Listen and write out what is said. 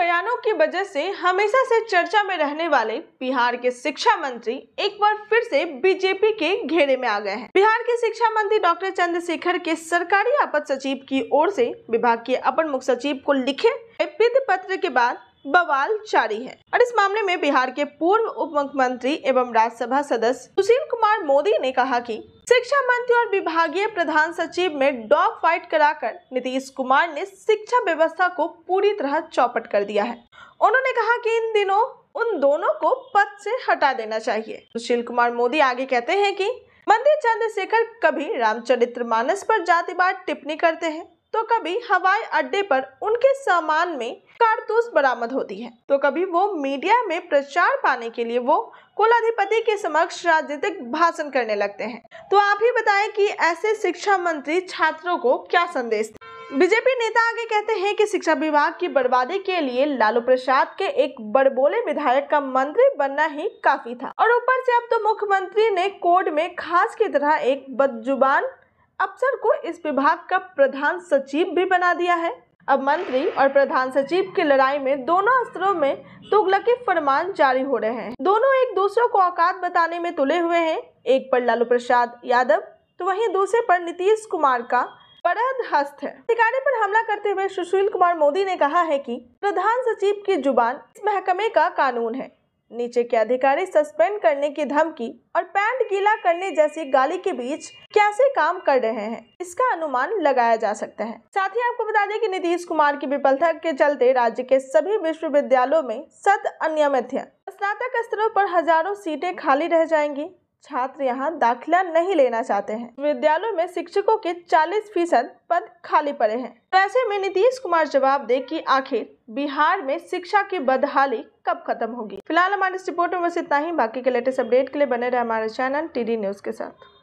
बयानों की वजह से हमेशा से चर्चा में रहने वाले बिहार के शिक्षा मंत्री एक बार फिर से बीजेपी के घेरे में आ गए हैं बिहार के शिक्षा मंत्री डॉक्टर चंद्रशेखर के सरकारी आपद सचिव की ओर से विभाग के अपर मुख्य सचिव को लिखे पिद पत्र के बाद बवाल जारी है और इस मामले में बिहार के पूर्व उप मुख्यमंत्री एवं राज्यसभा सदस्य सुशील कुमार मोदी ने कहा कि शिक्षा मंत्री और विभागीय प्रधान सचिव में डॉग फाइट कराकर नीतीश कुमार ने शिक्षा व्यवस्था को पूरी तरह चौपट कर दिया है उन्होंने कहा कि इन दिनों उन दोनों को पद से हटा देना चाहिए सुशील कुमार मोदी आगे कहते हैं कि मंदिर चंद्रशेखर कभी रामचरित्र मानस पर जातिवाद टिप्पणी करते हैं तो कभी हवाई अड्डे पर उनके सामान में कारतूस बरामद होती है तो कभी वो मीडिया में प्रचार पाने के लिए वो कुलाधिपति के समक्ष राजनीतिक भाषण करने लगते हैं तो आप ही बताएं कि ऐसे शिक्षा मंत्री छात्रों को क्या संदेश बीजेपी नेता आगे कहते हैं कि शिक्षा विभाग की बर्बादी के लिए लालू प्रसाद के एक बड़बोले विधायक का मंत्री बनना ही काफी था और ऊपर से अब तो मुख्यमंत्री ने कोर्ट में खास की तरह एक बदजुबान अफसर को इस विभाग का प्रधान सचिव भी बना दिया है अब मंत्री और प्रधान सचिव की लड़ाई में दोनों स्तरों में तुगलकी फरमान जारी हो रहे हैं दोनों एक दूसरों को औकात बताने में तुले हुए हैं एक पर लालू प्रसाद यादव तो वहीं दूसरे पर नीतीश कुमार का परद हस्त है अधिकारी पर हमला करते हुए सुशील कुमार मोदी ने कहा है कि प्रधान सचिव की जुबान इस महकमे का कानून है नीचे के अधिकारी सस्पेंड करने की धमकी और पैर गीला करने जैसी गाली के बीच कैसे काम कर रहे हैं इसका अनुमान लगाया जा सकता है साथ ही आपको बता दें कि नीतीश कुमार की विफलता के चलते राज्य के सभी विश्वविद्यालयों में सत अनियमित है स्नातक स्तरों पर हजारों सीटें खाली रह जाएंगी छात्र यहाँ दाखिला नहीं लेना चाहते हैं विद्यालयों में शिक्षकों के 40 फीसद पद खाली पड़े हैं ऐसे में नीतीश कुमार जवाब दे कि आखिर बिहार में शिक्षा की बदहाली कब खत्म होगी फिलहाल हमारे इस रिपोर्ट में बस इतना ही बाकी के लेटेस्ट अपडेट के लिए बने रहे हमारे चैनल टी न्यूज के साथ